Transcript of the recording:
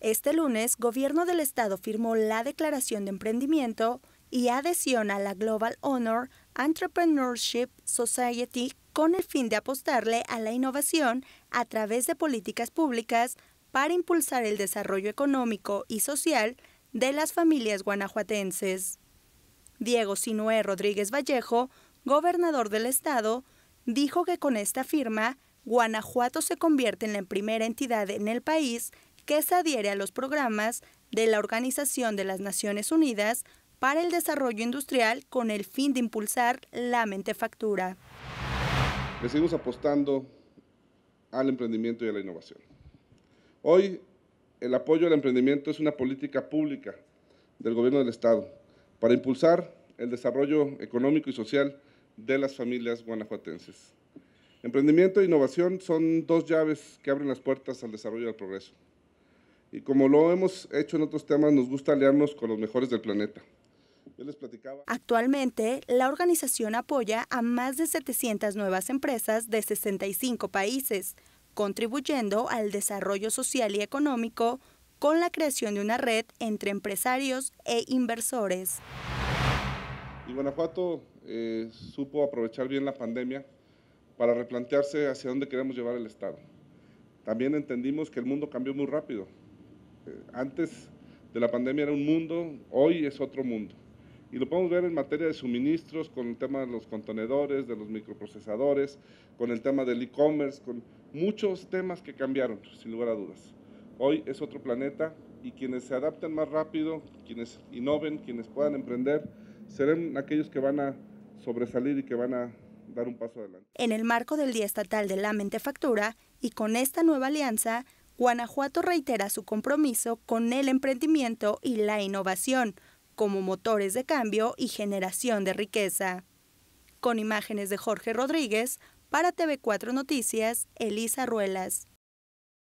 Este lunes, Gobierno del Estado firmó la declaración de emprendimiento y adhesión a la Global Honor Entrepreneurship Society con el fin de apostarle a la innovación a través de políticas públicas para impulsar el desarrollo económico y social de las familias guanajuatenses. Diego Sinué Rodríguez Vallejo, gobernador del estado, dijo que con esta firma, Guanajuato se convierte en la primera entidad en el país que se adhiere a los programas de la Organización de las Naciones Unidas para el Desarrollo Industrial con el fin de impulsar la mentefactura. Le seguimos apostando al emprendimiento y a la innovación. Hoy el apoyo al emprendimiento es una política pública del gobierno del Estado para impulsar el desarrollo económico y social de las familias guanajuatenses. Emprendimiento e innovación son dos llaves que abren las puertas al desarrollo y al progreso. Y como lo hemos hecho en otros temas, nos gusta aliarnos con los mejores del planeta. Actualmente, la organización apoya a más de 700 nuevas empresas de 65 países, contribuyendo al desarrollo social y económico con la creación de una red entre empresarios e inversores. Y Guanajuato eh, supo aprovechar bien la pandemia para replantearse hacia dónde queremos llevar el Estado. También entendimos que el mundo cambió muy rápido, eh, antes de la pandemia era un mundo, hoy es otro mundo. Y lo podemos ver en materia de suministros, con el tema de los contenedores, de los microprocesadores, con el tema del e-commerce, con muchos temas que cambiaron, sin lugar a dudas. Hoy es otro planeta y quienes se adapten más rápido, quienes innoven, quienes puedan emprender, serán aquellos que van a sobresalir y que van a dar un paso adelante. En el marco del Día Estatal de la Mentefactura y con esta nueva alianza, Guanajuato reitera su compromiso con el emprendimiento y la innovación como motores de cambio y generación de riqueza. Con imágenes de Jorge Rodríguez, para TV4 Noticias, Elisa Ruelas.